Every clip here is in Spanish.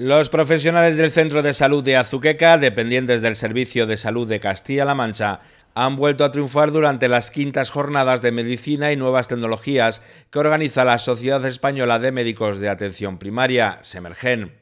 Los profesionales del Centro de Salud de Azuqueca, dependientes del Servicio de Salud de Castilla-La Mancha, han vuelto a triunfar durante las quintas jornadas de medicina y nuevas tecnologías que organiza la Sociedad Española de Médicos de Atención Primaria, Semergen.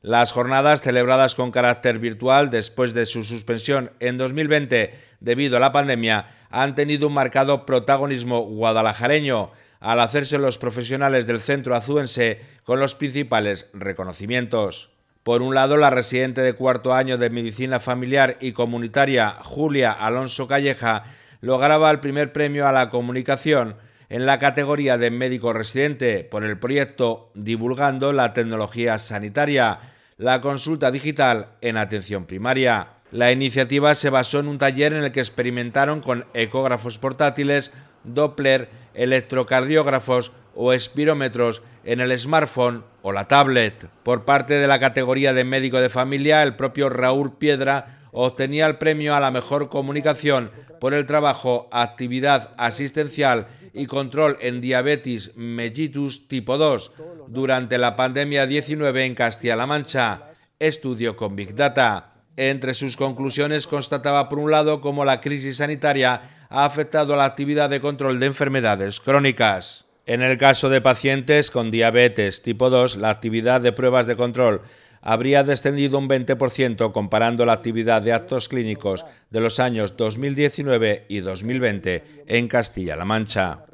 Las jornadas celebradas con carácter virtual después de su suspensión en 2020 debido a la pandemia han tenido un marcado protagonismo guadalajareño al hacerse los profesionales del centro azuense con los principales reconocimientos. Por un lado, la residente de cuarto año de Medicina Familiar y Comunitaria Julia Alonso Calleja lograba el primer premio a la comunicación en la categoría de médico residente por el proyecto Divulgando la tecnología sanitaria, la consulta digital en atención primaria. La iniciativa se basó en un taller en el que experimentaron con ecógrafos portátiles, Doppler electrocardiógrafos o espirómetros en el smartphone o la tablet. Por parte de la categoría de médico de familia, el propio Raúl Piedra obtenía el premio a la mejor comunicación por el trabajo, actividad asistencial y control en diabetes mellitus tipo 2 durante la pandemia 19 en Castilla-La Mancha, estudio con Big Data. Entre sus conclusiones constataba por un lado cómo la crisis sanitaria ha afectado a la actividad de control de enfermedades crónicas. En el caso de pacientes con diabetes tipo 2, la actividad de pruebas de control habría descendido un 20% comparando la actividad de actos clínicos de los años 2019 y 2020 en Castilla-La Mancha.